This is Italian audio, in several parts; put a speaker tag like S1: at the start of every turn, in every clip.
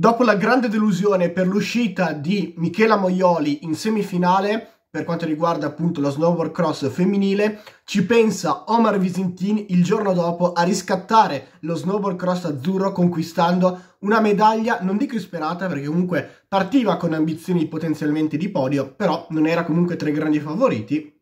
S1: Dopo la grande delusione per l'uscita di Michela Moioli in semifinale, per quanto riguarda appunto la snowboard cross femminile, ci pensa Omar Visintin il giorno dopo a riscattare lo snowboard cross azzurro conquistando una medaglia, non dico sperata perché comunque partiva con ambizioni potenzialmente di podio, però non era comunque tra i grandi favoriti,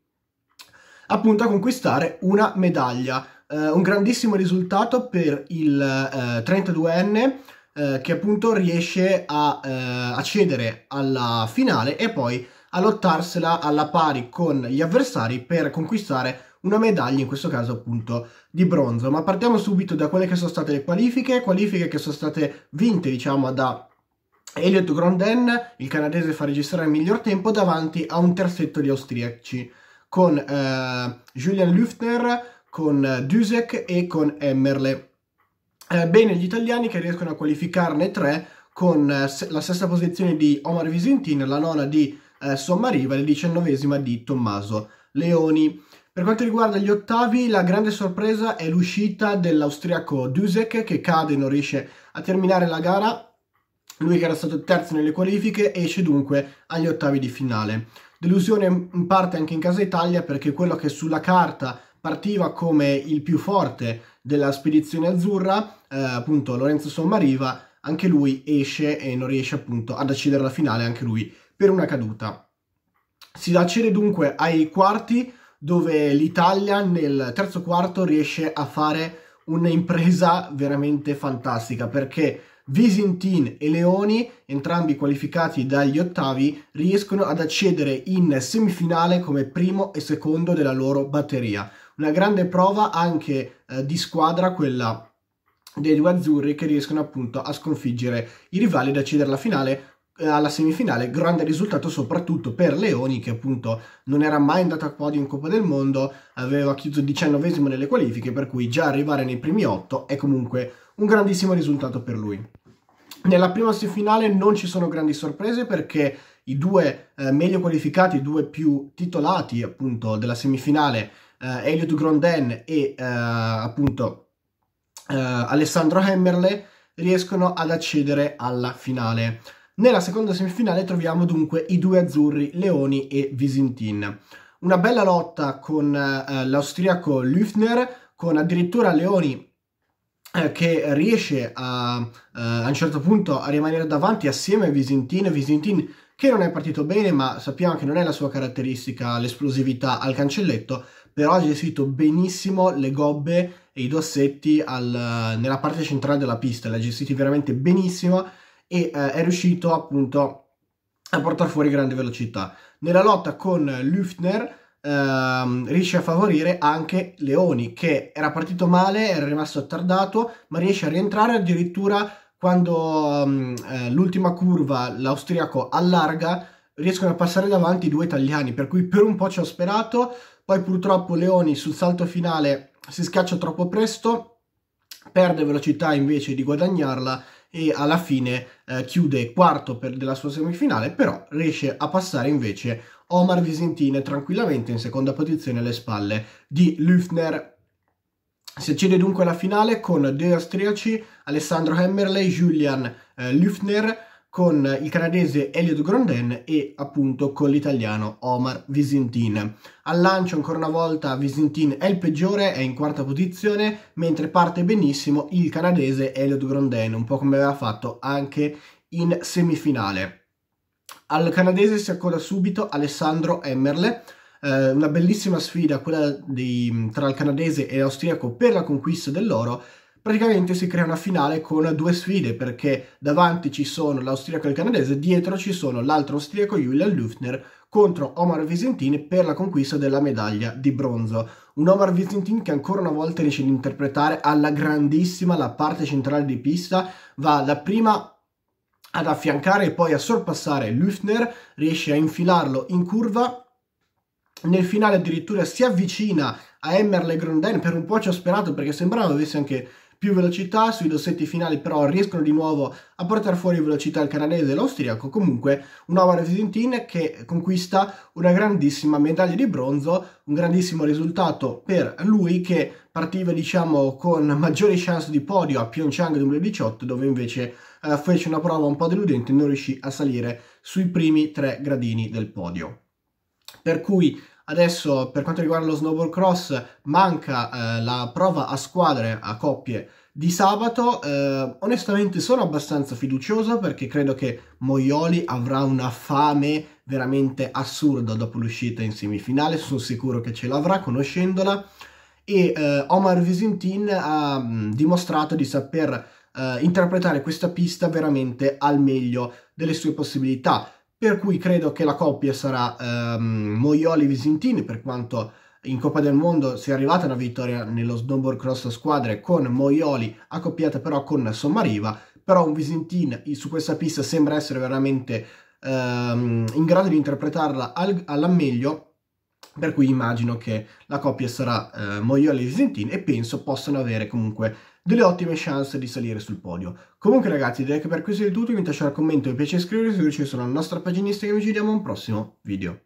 S1: appunto a conquistare una medaglia. Eh, un grandissimo risultato per il eh, 32enne eh, che appunto riesce a eh, accedere alla finale e poi a lottarsela alla pari con gli avversari per conquistare una medaglia, in questo caso appunto di bronzo. Ma partiamo subito da quelle che sono state le qualifiche, qualifiche che sono state vinte diciamo da Elliot Gronden, il canadese fa registrare il miglior tempo davanti a un terzetto di austriaci con eh, Julian Lüftner, con eh, Dusek e con Emmerle eh, bene gli italiani che riescono a qualificarne tre con eh, la sesta posizione di Omar Visentin, la nona di eh, Sommariva e la diciannovesima di Tommaso Leoni. Per quanto riguarda gli ottavi, la grande sorpresa è l'uscita dell'austriaco Dusek che cade e non riesce a terminare la gara. Lui che era stato terzo nelle qualifiche esce dunque agli ottavi di finale. Delusione in parte anche in casa Italia perché quello che sulla carta partiva come il più forte della spedizione azzurra, eh, appunto Lorenzo Sommariva, anche lui esce e non riesce appunto ad accedere alla finale, anche lui per una caduta. Si accede dunque ai quarti dove l'Italia nel terzo quarto riesce a fare un'impresa veramente fantastica perché Visintin e Leoni, entrambi qualificati dagli ottavi, riescono ad accedere in semifinale come primo e secondo della loro batteria una grande prova anche eh, di squadra quella dei due azzurri che riescono appunto a sconfiggere i rivali ed accedere alla finale eh, alla semifinale, grande risultato soprattutto per Leoni che appunto non era mai andato a podio in Coppa del Mondo, aveva chiuso diciannovesimo nelle qualifiche, per cui già arrivare nei primi otto è comunque un grandissimo risultato per lui. Nella prima semifinale non ci sono grandi sorprese perché i due eh, meglio qualificati, i due più titolati appunto della semifinale eh, Elliot Gronden e eh, appunto eh, Alessandro Hemmerle riescono ad accedere alla finale. Nella seconda semifinale troviamo dunque i due azzurri Leoni e Visintin. Una bella lotta con eh, l'austriaco Lüfner, con addirittura Leoni che riesce a, a, un certo punto a rimanere davanti assieme a Visintin. Visintin che non è partito bene, ma sappiamo che non è la sua caratteristica l'esplosività al cancelletto, però ha gestito benissimo le gobbe e i dossetti al, nella parte centrale della pista, li ha gestiti veramente benissimo e eh, è riuscito appunto a portare fuori grande velocità. Nella lotta con Lüftner ehm, riesce a favorire anche Leoni che era partito male, era rimasto attardato, ma riesce a rientrare addirittura quando um, l'ultima curva l'austriaco allarga riescono a passare davanti i due italiani per cui per un po' ci ho sperato poi purtroppo Leoni sul salto finale si scaccia troppo presto, perde velocità invece di guadagnarla e alla fine eh, chiude quarto per, della sua semifinale, però riesce a passare invece Omar Visentin tranquillamente in seconda posizione alle spalle di Lüfner. Si accede dunque alla finale con due austriaci, Alessandro Hemmerle e Julian eh, Lüfner, con il canadese Elliot Grondin e appunto con l'italiano Omar Visintin. Al lancio ancora una volta Visintin è il peggiore, è in quarta posizione, mentre parte benissimo il canadese Elliot Grondin, un po' come aveva fatto anche in semifinale. Al canadese si accoda subito Alessandro Emmerle, eh, una bellissima sfida quella di, tra il canadese e l'austriaco per la conquista dell'oro, praticamente si crea una finale con due sfide perché davanti ci sono l'austriaco e il canadese, dietro ci sono l'altro austriaco Julian Lüfner contro Omar Visentin per la conquista della medaglia di bronzo. Un Omar Visentin che ancora una volta riesce ad interpretare alla grandissima la parte centrale di pista, va dapprima ad affiancare e poi a sorpassare Lüfner, riesce a infilarlo in curva nel finale addirittura si avvicina a Emmer Grondin, per un po' ci ho sperato perché sembrava avesse anche più velocità, sui dossetti finali però riescono di nuovo a portare fuori velocità il canadese e l'austriaco, comunque un nuovo Resident Evil che conquista una grandissima medaglia di bronzo, un grandissimo risultato per lui che partiva diciamo con maggiori chance di podio a Pyeongchang 2018 dove invece eh, fece una prova un po' deludente e non riuscì a salire sui primi tre gradini del podio. Per cui Adesso per quanto riguarda lo snowboard cross manca eh, la prova a squadre, a coppie di sabato. Eh, onestamente sono abbastanza fiducioso perché credo che Moioli avrà una fame veramente assurda dopo l'uscita in semifinale, sono sicuro che ce l'avrà conoscendola e eh, Omar Visintin ha mh, mm, dimostrato di saper eh, interpretare questa pista veramente al meglio delle sue possibilità per cui credo che la coppia sarà um, ehm, Moioli-Visintini, per quanto in Coppa del Mondo sia arrivata una vittoria nello snowboard cross squadre con Moioli, accoppiata però con Sommariva, però un Visintin su questa pista sembra essere veramente um, in grado di interpretarla al, alla meglio per cui immagino che la coppia sarà eh, Moyola e Visentin e penso possano avere comunque delle ottime chance di salire sul podio. Comunque ragazzi direi che per questo è tutto, vi lascio un commento, mi piace iscrivervi, seguirci sulla nostra pagina Instagram e ci vediamo a un prossimo video.